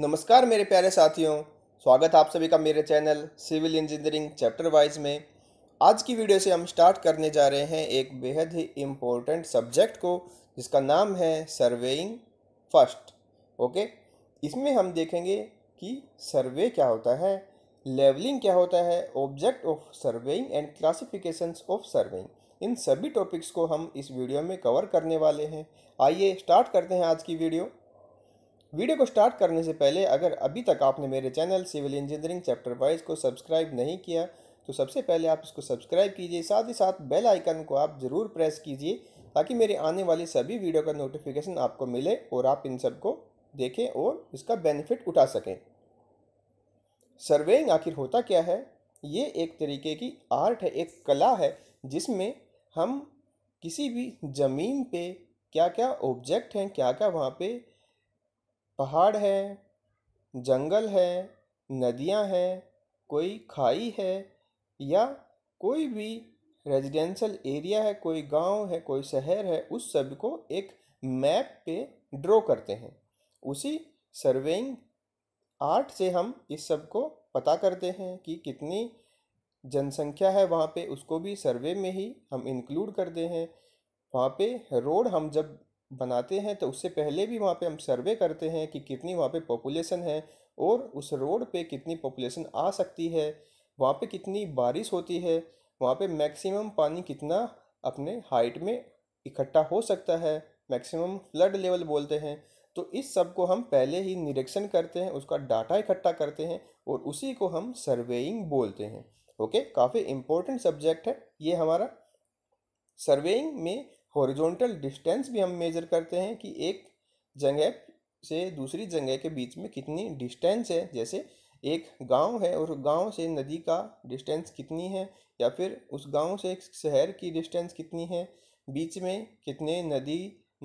नमस्कार मेरे प्यारे साथियों स्वागत आप सभी का मेरे channel civil engineering chapter wise में आज की वीडियो से हम स्टार्ट करने जा रहे हैं एक बेहद ही इम्पोर्टेंट सब्जेक्ट को जिसका नाम है सर्वेइंग फर्स्ट ओके इसमें हम देखेंगे कि सर्वे क्या होता है लेवलिंग क्या होता है object of surveying and classification of surveying इन सभी टॉपिक्स को हम इस वीडियो में कवर करने वाले हैं आइए स्टार्ट करते हैं आज की वीडियो वीडियो को स्टार्ट करने से पहले अगर अभी तक आपने मेरे channel civil engineering chapter wise को सब्सक्राइब नहीं किया तो सबसे पहले आप इसको सब्सक्राइब कीजिए साथ ही साथ बेल आइकन को आप ज़रूर प्रेस कीजिए ताकि मेरे आने वाले सभी वीडियो का नोटिफिकेशन आपको मिले और आप इन सबको देखें और इसका बेनिफिट उठा सकें सर्वेइंग आखिर होता क्या है ये एक तरीके की आर्ट है एक कला है जिसमें हम किसी भी ज़मीन पे क्या क्या ऑब्जेक्ट हैं क्या क्या वहाँ पे पहाड़ है जंगल है नदियाँ हैं कोई खाई है या कोई भी रेजिडेंशल एरिया है कोई गांव है कोई शहर है उस सब को एक मैप पे ड्रॉ करते हैं उसी सर्वेइंग आर्ट से हम इस सब को पता करते हैं कि कितनी जनसंख्या है वहाँ पे उसको भी सर्वे में ही हम इंक्लूड करते हैं वहाँ पे रोड हम जब बनाते हैं तो उससे पहले भी वहाँ पे हम सर्वे करते हैं कि कितनी वहाँ पे पॉपुलेशन है और उस रोड पे कितनी पॉपुलेशन आ सकती है वहाँ पे कितनी बारिश होती है वहाँ पे मैक्सिमम पानी कितना अपने हाइट में इकट्ठा हो सकता है मैक्सिमम फ्लड लेवल बोलते हैं तो इस सब को हम पहले ही निरीक्षण करते हैं उसका डाटा इकट्ठा करते हैं और उसी को हम सर्वेइंग बोलते हैं ओके काफ़ी इम्पोर्टेंट सब्जेक्ट है ये हमारा सर्वेइंग में हॉरिजॉन्टल डिस्टेंस भी हम मेज़र करते हैं कि एक जगह से दूसरी जगह के बीच में कितनी डिस्टेंस है जैसे एक गांव है और गांव से नदी का डिस्टेंस कितनी है या फिर उस गांव से एक शहर की डिस्टेंस कितनी है बीच में कितने नदी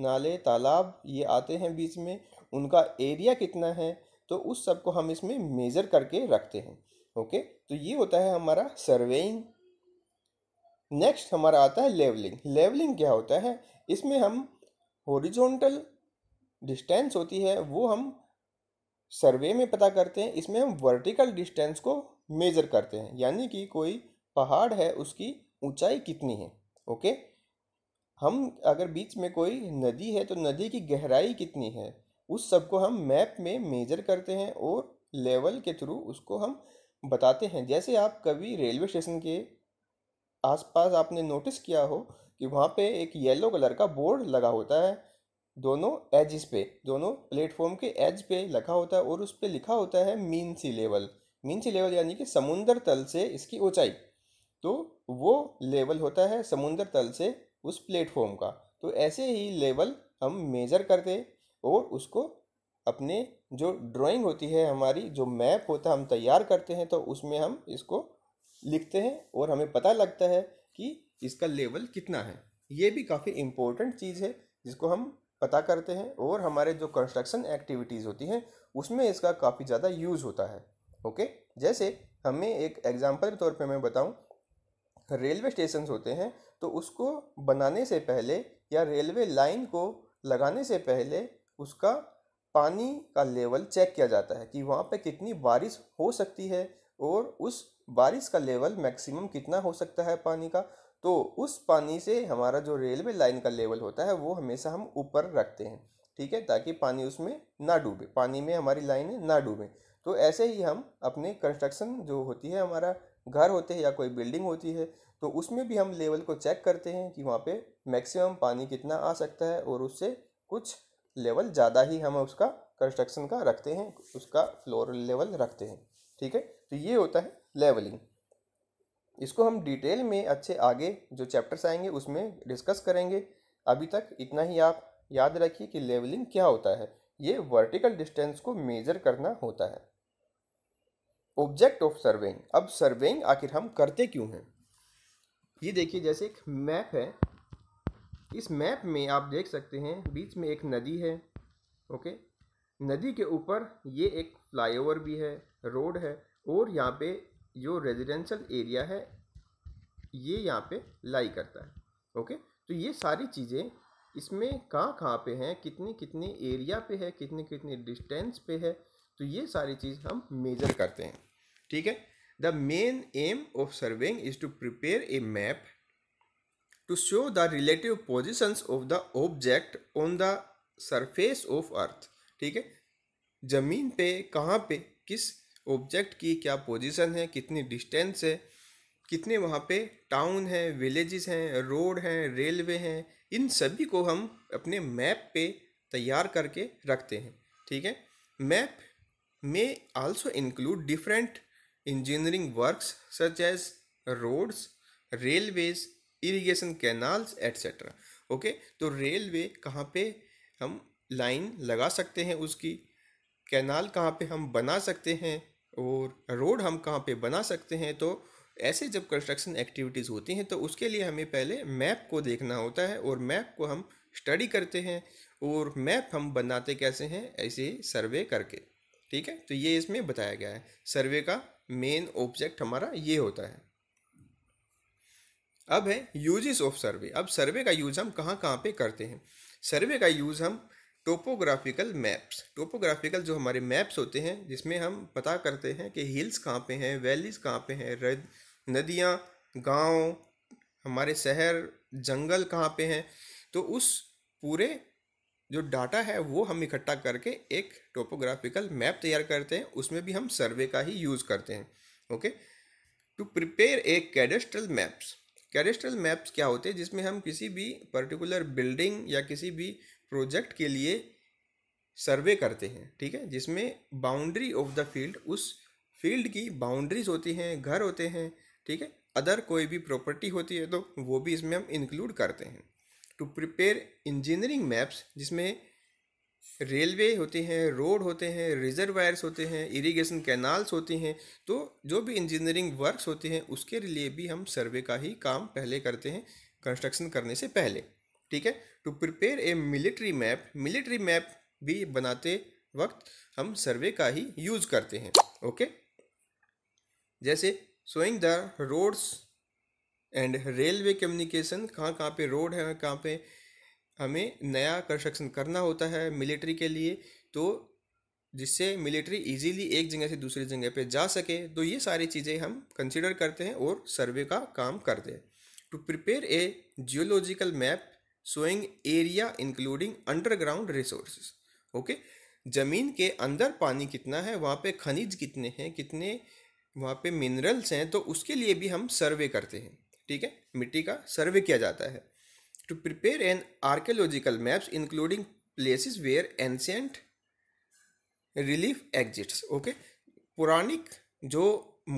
नाले तालाब ये आते हैं बीच में उनका एरिया कितना है तो उस सब को हम इसमें मेज़र करके रखते हैं ओके तो ये होता है हमारा सर्वेइंग नेक्स्ट हमारा आता है लेवलिंग लेवलिंग क्या होता है इसमें हम हॉरिजॉन्टल डिस्टेंस होती है वो हम सर्वे में पता करते हैं इसमें हम वर्टिकल डिस्टेंस को मेज़र करते हैं यानी कि कोई पहाड़ है उसकी ऊंचाई कितनी है ओके हम अगर बीच में कोई नदी है तो नदी की गहराई कितनी है उस सब को हम मैप में मेजर करते हैं और लेवल के थ्रू उसको हम बताते हैं जैसे आप कभी रेलवे स्टेशन के आसपास आपने नोटिस किया हो कि वहाँ पे एक येलो कलर का बोर्ड लगा होता है दोनों एजिस पे दोनों प्लेटफॉर्म के एज पे लिखा होता है और उस पर लिखा होता है mean sea level mean sea level यानी कि समुंदर तल से इसकी ऊंचाई तो वो लेवल होता है समुंदर तल से उस प्लेटफॉर्म का तो ऐसे ही लेवल हम मेज़र करते और उसको अपने जो ड्राइंग होती है हमारी जो मैप होता है हम तैयार करते हैं तो उसमें हम इसको लिखते हैं और हमें पता लगता है कि इसका लेवल कितना है ये भी काफ़ी इम्पोर्टेंट चीज़ है जिसको हम पता करते हैं और हमारे जो कंस्ट्रक्शन एक्टिविटीज़ होती हैं उसमें इसका काफ़ी ज़्यादा यूज़ होता है ओके जैसे हमें एक एग्ज़ाम्पल के तौर पर मैं बताऊँ रेलवे स्टेशन होते हैं तो उसको बनाने से पहले या रेलवे लाइन को लगाने से पहले उसका पानी का लेवल चेक किया जाता है कि वहाँ पे कितनी बारिश हो सकती है और उस बारिश का लेवल मैक्सिमम कितना हो सकता है पानी का तो उस पानी से हमारा जो रेलवे लाइन का लेवल होता है वो हमेशा हम ऊपर रखते हैं ठीक है ताकि पानी उसमें ना डूबे पानी में हमारी लाइन ना डूबें तो ऐसे ही हम अपने कंस्ट्रक्शन जो होती है हमारा घर होते हैं या कोई बिल्डिंग होती है तो उसमें भी हम लेवल को चेक करते हैं कि वहाँ पे मैक्सिमम पानी कितना आ सकता है और उससे कुछ लेवल ज़्यादा ही हम उसका कंस्ट्रक्शन का रखते हैं उसका फ्लोर लेवल रखते हैं ठीक है तो ये होता है लेवलिंग इसको हम डिटेल में अच्छे आगे जो चैप्टर्स आएंगे उसमें डिस्कस करेंगे अभी तक इतना ही आप याद रखिए कि लेवलिंग क्या होता है ये वर्टिकल डिस्टेंस को मेजर करना होता है ऑब्जेक्ट ऑफ सर्वेइंग अब सर्वेइंग आखिर हम करते क्यों हैं ये देखिए जैसे एक मैप है इस मैप में आप देख सकते हैं बीच में एक नदी है ओके नदी के ऊपर ये एक फ्लाईओवर भी है रोड है और यहाँ पे जो रेजिडेंशल एरिया है ये यहाँ पे लाई करता है ओके तो ये सारी चीज़ें इसमें कहाँ कहाँ पे हैं कितने कितने एरिया पे है कितने कितने डिस्टेंस पे है तो ये सारी चीज़ हम मेजर करते हैं ठीक है the main aim of surveying is to prepare a map to show the relative positions of the object on the surface of earth ठीक है जमीन पे कहाँ पे किस ऑब्जेक्ट की क्या पोजीशन है कितनी डिस्टेंस है कितने वहाँ पे टाउन हैं विलेजेस हैं रोड हैं रेलवे हैं इन सभी को हम अपने मैप पे तैयार करके रखते हैं ठीक है मैप में also include different engineering works such as roads railways irrigation canals etcetera okay तो रेलवे कहाँ पे हम लाइन लगा सकते हैं उसकी कैनाल कहाँ पे हम बना सकते हैं और रोड हम कहाँ पे बना सकते हैं तो ऐसे जब कंस्ट्रक्शन एक्टिविटीज़ होती हैं तो उसके लिए हमें पहले मैप को देखना होता है और मैप को हम स्टडी करते हैं और मैप हम बनाते कैसे हैं ऐसे सर्वे करके ठीक है तो ये इसमें बताया गया है सर्वे का मेन ऑब्जेक्ट हमारा ये होता है अब है यूजेस ऑफ सर्वे अब सर्वे का यूज़ हम कहाँ कहाँ पे करते हैं सर्वे का यूज़ हम टोपोग्राफिकल मैप्स टोपोग्राफिकल जो हमारे मैप्स होते हैं जिसमें हम पता करते हैं कि हिल्स कहाँ पे हैं वैलीज कहाँ पे हैं नदियाँ गांव हमारे शहर जंगल कहाँ पे हैं तो उस पूरे जो डाटा है वो हम इकट्ठा करके एक टोपोग्राफिकल मैप तैयार करते हैं उसमें भी हम सर्वे का ही यूज़ करते हैं okay to prepare a cadastral maps cadastral maps क्या होते हैं जिसमें हम किसी भी पर्टिकुलर बिल्डिंग या किसी भी प्रोजेक्ट के लिए सर्वे करते हैं ठीक है जिसमें बाउंड्री ऑफ द फील्ड उस फील्ड की बाउंड्रीज होती हैं घर होते हैं ठीक है अदर कोई भी प्रॉपर्टी होती है तो वो भी इसमें हम इंक्लूड करते हैं टू प्रिपेयर इंजीनियरिंग मैप्स जिसमें रेलवे होते हैं रोड होते हैं रिजर्वायर्स होते हैं इरिगेशन कैनाल्स होती हैं तो जो भी इंजीनियरिंग वर्क्स होते हैं उसके लिए भी हम सर्वे का ही काम पहले करते हैं कंस्ट्रक्शन करने से पहले ठीक है to prepare a military map military map भी बनाते वक्त हम सर्वे का ही यूज़ करते हैं ओके जैसे showing the roads and railway communication कहाँ कहाँ पे रोड है कहाँ पे हमें नया कंस्ट्रक्शन करना होता है मिलिट्री के लिए तो जिससे मिलिट्री इजीली एक जगह से दूसरी जगह पे जा सके तो ये सारी चीज़ें हम कंसिडर करते हैं और सर्वे का काम करते हैं to prepare a geological map showing area including underground resource okay ज़मीन के अंदर पानी कितना है वहाँ पे खनिज कितने हैं कितने वहाँ पे मिनरल्स हैं तो उसके लिए भी हम सर्वे करते हैं ठीक है मिट्टी का सर्वे किया जाता है to prepare an archaeological maps including places where ancient relief exists okay पौराणिक जो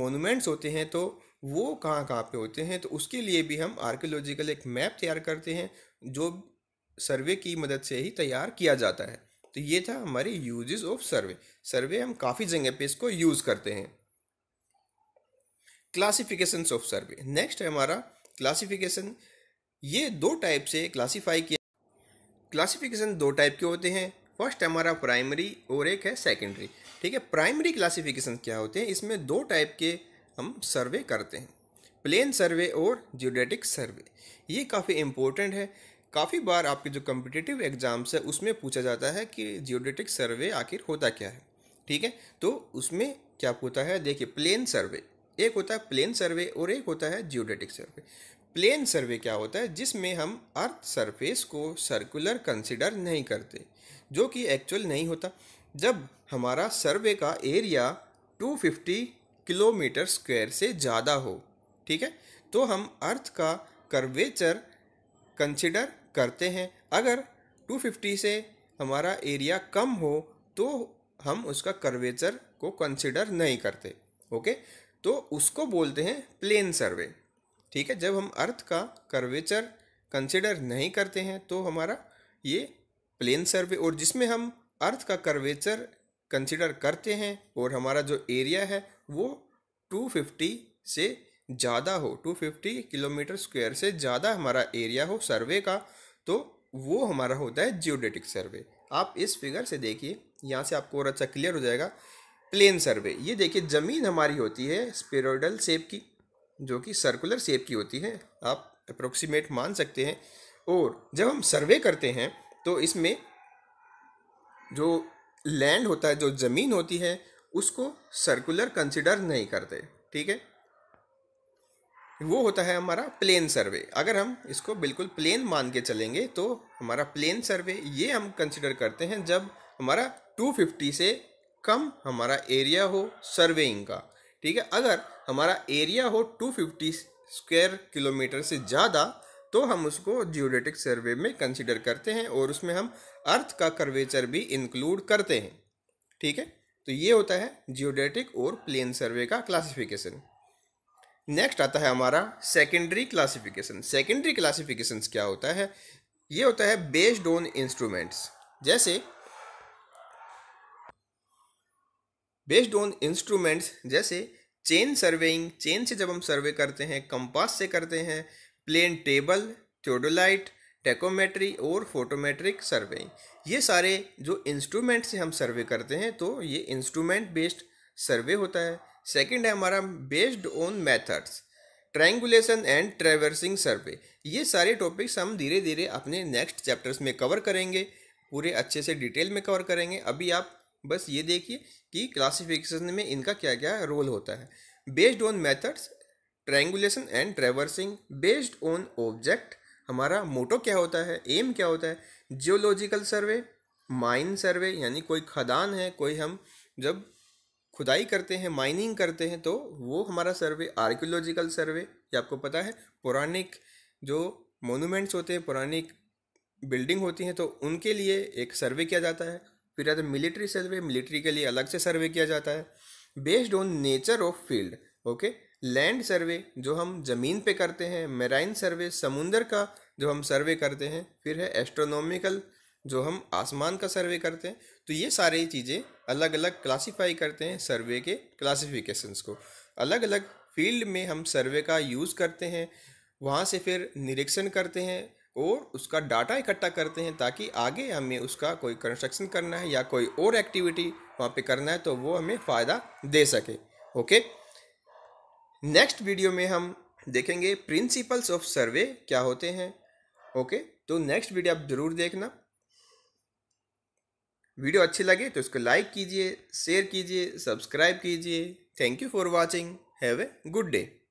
मोनूमेंट्स होते हैं तो वो कहाँ कहाँ पे होते हैं तो उसके लिए भी हम आर्कियोलॉजिकल एक मैप तैयार करते हैं जो सर्वे की मदद से ही तैयार किया जाता है तो ये था हमारे यूजेस ऑफ सर्वे सर्वे हम काफ़ी जगह पे इसको यूज़ करते हैं क्लासिफिकेशन ऑफ सर्वे नेक्स्ट है हमारा क्लासिफिकेशन ये दो टाइप से क्लासीफाई किया क्लासिफिकेशन दो टाइप के होते हैं फर्स्ट हमारा प्राइमरी और एक है सेकेंडरी ठीक है प्राइमरी क्लासिफिकेशन क्या होते हैं इसमें दो टाइप के हम सर्वे करते हैं प्लेन सर्वे और जियोडेटिक सर्वे ये काफ़ी इम्पोर्टेंट है काफ़ी बार आपके जो कम्पिटिटिव एग्ज़ाम्स है उसमें पूछा जाता है कि जियोडेटिक सर्वे आखिर होता क्या है ठीक है तो उसमें क्या होता है देखिए प्लेन सर्वे एक होता है प्लेन सर्वे और एक होता है जियोडेटिक सर्वे प्लेन सर्वे क्या होता है जिसमें हम अर्थ सरफेस को सर्कुलर कंसिडर नहीं करते जो कि एक्चुअल नहीं होता जब हमारा सर्वे का एरिया 250 किलोमीटर स्क्वायर से ज़्यादा हो ठीक है तो हम अर्थ का कर्वेचर कंसिडर करते हैं अगर 250 से हमारा एरिया कम हो तो हम उसका कर्वेचर को कंसिडर नहीं करते ओके तो उसको बोलते हैं प्लेन सर्वे ठीक है जब हम अर्थ का कर्वेचर कंसिडर नहीं करते हैं तो हमारा ये प्लेन सर्वे और जिसमें हम अर्थ का कर्वेचर कंसिडर करते हैं और हमारा जो एरिया है वो 250 से ज़्यादा हो 250 किलोमीटर स्क्वायर से ज़्यादा हमारा एरिया हो सर्वे का तो वो हमारा होता है जियोडेटिक सर्वे आप इस फिगर से देखिए यहाँ से आपको और अच्छा क्लियर हो जाएगा प्लेन सर्वे ये देखिए ज़मीन हमारी होती है स्पेरोडल सेप की जो कि सर्कुलर सेप की होती है आप अप्रोक्सीमेट मान सकते हैं और जब हम सर्वे करते हैं तो इसमें जो लैंड होता है जो ज़मीन होती है उसको सर्कुलर कंसिडर नहीं करते ठीक है वो होता है हमारा प्लेन सर्वे अगर हम इसको बिल्कुल प्लेन मान के चलेंगे तो हमारा प्लेन सर्वे ये हम कंसिडर करते हैं जब हमारा 250 से कम हमारा एरिया हो सर्वेइंग का ठीक है अगर हमारा एरिया हो 250 स्क्वेयर किलोमीटर से ज़्यादा तो हम उसको जियोडेटिक सर्वे में कंसिडर करते हैं और उसमें हम अर्थ का कर्वेचर भी इंक्लूड करते हैं ठीक है तो ये होता है जियोडेटिक और प्लेन सर्वे का क्लासिफिकेशन नेक्स्ट आता है हमारा सेकेंडरी क्लासिफिकेशन सेकेंडरी क्लासिफिकेशन क्या होता है ये होता है बेस्ड ऑन इंस्ट्रूमेंट्स जैसे बेस्ड ऑन इंस्ट्रूमेंट्स जैसे चेन सर्वेइंग चेन से जब हम सर्वे करते हैं कंपास से करते हैं प्लेन टेबल थियोडोलाइट टेकोमेट्री और फोटोमेट्रिक सर्वेइंग ये सारे जो इंस्ट्रूमेंट से हम सर्वे करते हैं तो ये इंस्ट्रूमेंट बेस्ड सर्वे होता है सेकंड है हमारा based on methods triangulation and traversing survey ये सारे टॉपिक्स हम धीरे धीरे अपने नेक्स्ट चैप्टर्स में कवर करेंगे पूरे अच्छे से डिटेल में कवर करेंगे अभी आप बस ये देखिए कि क्लासिफिकेशन में इनका क्या क्या रोल होता है based on methods triangulation and traversing based on object हमारा मोटो क्या होता है एम क्या होता है जियोलॉजिकल सर्वे माइन सर्वे यानी कोई खदान है कोई हम जब खुदाई करते हैं माइनिंग करते हैं तो वो हमारा सर्वे आर्कियोलॉजिकल सर्वे ये आपको पता है पौराणिक जो मोनूमेंट्स होते हैं पौराणिक बिल्डिंग होती हैं तो उनके लिए एक सर्वे किया जाता है फिर आता है मिलिट्री सर्वे मिलिट्री के लिए अलग से सर्वे किया जाता है based on nature of field okay land survey जो हम ज़मीन पे करते हैं मेराइन सर्वे समुंदर का जो हम सर्वे करते हैं फिर है एस्ट्रोनॉमिकल जो हम आसमान का सर्वे करते हैं तो ये सारी चीज़ें अलग अलग क्लासीफाई करते हैं सर्वे के क्लासिफिकेशंस को अलग अलग फील्ड में हम सर्वे का यूज़ करते हैं वहाँ से फिर निरीक्षण करते हैं और उसका डाटा इकट्ठा करते हैं ताकि आगे हमें उसका कोई कंस्ट्रक्शन करना है या कोई और एक्टिविटी वहाँ पे करना है तो वो हमें फ़ायदा दे सके ओके नेक्स्ट वीडियो में हम देखेंगे प्रिंसिपल्स ऑफ सर्वे क्या होते हैं ओके तो नेक्स्ट वीडियो आप ज़रूर देखना वीडियो अच्छी लगे तो इसको लाइक कीजिए शेयर कीजिए सब्सक्राइब कीजिए thank you for watching have a good day